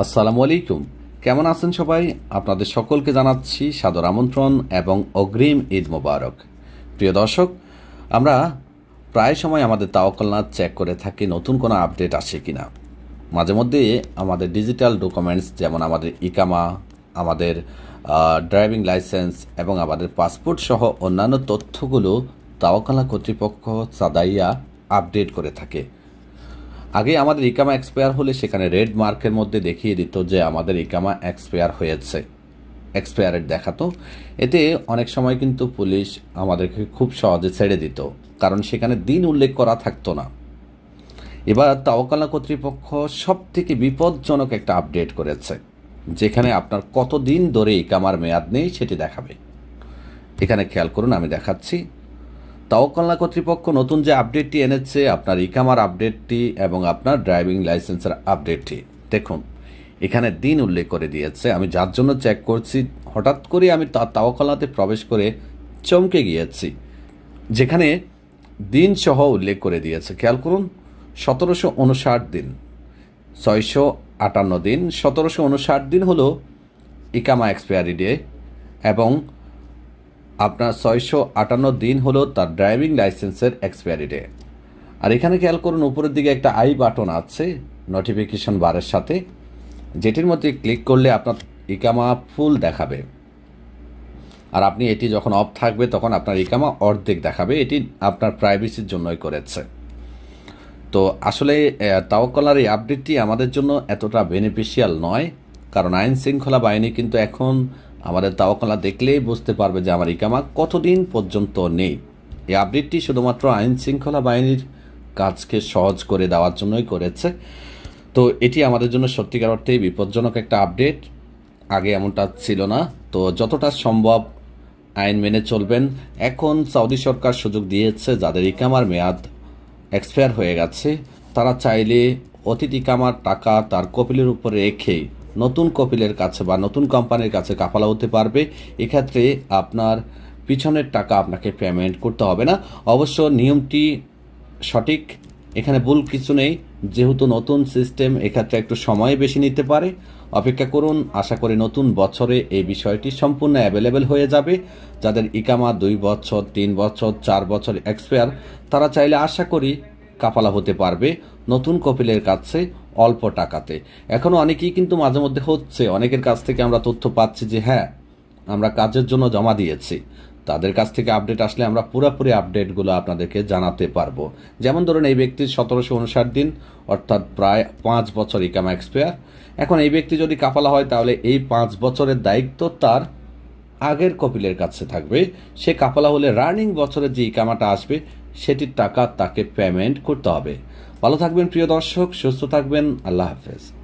আসসালামু আলাইকুম কেমন আছেন সবাই আপনাদের সকলকে জানাচ্ছি সাদর আমন্ত্রণ এবং অগ্রিম ঈদ মোবারক প্রিয় দর্শক আমরা প্রায় সময় আমাদের তাওকলনাথ চেক করে থাকি নতুন কোনো আপডেট আসে কি না মাঝে মধ্যে আমাদের ডিজিটাল ডকুমেন্টস যেমন আমাদের ইকামা আমাদের ড্রাইভিং লাইসেন্স এবং আমাদের পাসপোর্ট সহ অন্যান্য তথ্যগুলো তাওকলা কর্তৃপক্ষ সাদাইয়া আপডেট করে থাকে আগে আমাদের ইকামা এক্সপায়ার হলে সেখানে রেড মার্কের মধ্যে দেখিয়ে দিত যে আমাদের ইকামা এক্সপায়ার হয়েছে এক্সপায়ারের দেখাতো এতে অনেক সময় কিন্তু পুলিশ আমাদেরকে খুব সহজে ছেড়ে দিত কারণ সেখানে দিন উল্লেখ করা থাকতো না এবার তাওকালা কর্তৃপক্ষ সব থেকে বিপজ্জনক একটা আপডেট করেছে যেখানে আপনার কতদিন ধরে ইকামার মেয়াদ নেই সেটি দেখাবে এখানে খেয়াল করুন আমি দেখাচ্ছি তাওকল্লা কর্তৃপক্ষ নতুন যে আপডেটটি এনেছে আপনার ইকামার আপডেটটি এবং আপনার ড্রাইভিং লাইসেন্সের আপডেটটি দেখুন এখানে দিন উল্লেখ করে দিয়েছে আমি যার জন্য চেক করছি হঠাৎ করে আমি তাওকল্লাতে প্রবেশ করে চমকে গিয়েছি যেখানে দিন সহ উল্লেখ করে দিয়েছে খেয়াল করুন সতেরোশো উনষাট দিন ছয়শো আটান্ন দিন সতেরোশো উনষাট দিন হলো ইকামা এক্সপায়ারি ডে এবং আপনার ছয়শো আটান্ন দিন হলো তার ড্রাইভিং লাইসেন্সের এক্সপায়ারি ডে আর এখানে খেয়াল করুন উপরের দিকে একটা আই বাটন আছে নোটিফিকেশন বারের সাথে যেটির মধ্যে ক্লিক করলে আপনার ইকামা ফুল দেখাবে আর আপনি এটি যখন অফ থাকবে তখন আপনার ইকামা অর্ধেক দেখাবে এটি আপনার প্রাইভেসির জন্যই করেছে তো আসলে তাওকলার এই আপডেটটি আমাদের জন্য এতটা বেনিফিশিয়াল নয় কারণ আইন শৃঙ্খলা বাহিনী কিন্তু এখন আমাদের তাওয়াকলা দেখলেই বুঝতে পারবে যে আমার ইকামা কতদিন পর্যন্ত নেই এই আপডেটটি শুধুমাত্র আইন শৃঙ্খলা বাহিনীর কাজকে সহজ করে দেওয়ার জন্যই করেছে তো এটি আমাদের জন্য সত্যিকার অর্থেই বিপজ্জনক একটা আপডেট আগে এমনটা ছিল না তো যতটা সম্ভব আইন মেনে চলবেন এখন সৌদি সরকার সুযোগ দিয়েছে যাদের ইকামার মেয়াদ এক্সপায়ার হয়ে গেছে তারা চাইলে অতিথি কামার টাকা তার কপিলের উপরে রেখেই নতুন কপিলের কাছে বা নতুন কোম্পানির কাছে কাফালা হতে পারবে এক্ষেত্রে আপনার পিছনের টাকা আপনাকে পেমেন্ট করতে হবে না অবশ্য নিয়মটি সঠিক এখানে ভুল কিছু নেই যেহেতু নতুন সিস্টেম এক্ষেত্রে একটু সময় বেশি নিতে পারে অপেক্ষা করুন আশা করি নতুন বছরে এই বিষয়টি সম্পূর্ণ অ্যাভেলেবেল হয়ে যাবে যাদের ইকামা দুই বছর তিন বছর চার বছর এক্সপায়ার তারা চাইলে আশা করি কাপালা হতে পারবে নতুন কপিলের কাছে অল্প টাকাতে এখনও অনেকেই কিন্তু মাঝে মধ্যে হচ্ছে অনেকের কাছ থেকে আমরা তথ্য পাচ্ছি যে হ্যাঁ আমরা কাজের জন্য জমা দিয়েছি তাদের কাছ থেকে আপডেট আসলে আমরা পুরোপুরি আপডেটগুলো আপনাদেরকে জানাতে পারবো যেমন ধরুন এই ব্যক্তির সতেরোশো উনষাট দিন অর্থাৎ প্রায় পাঁচ বছর ইকাম এক্সপায়ার এখন এই ব্যক্তি যদি কাফালা হয় তাহলে এই পাঁচ বছরের দায়িত্ব তার আগের কপিলের কাছে থাকবে সে কাপালা হলে রানিং বছরের যে ইকামাটা আসবে সেটির টাকা তাকে পেমেন্ট করতে হবে ভালো থাকবেন প্রিয় দর্শক সুস্থ থাকবেন আল্লাহ হাফেজ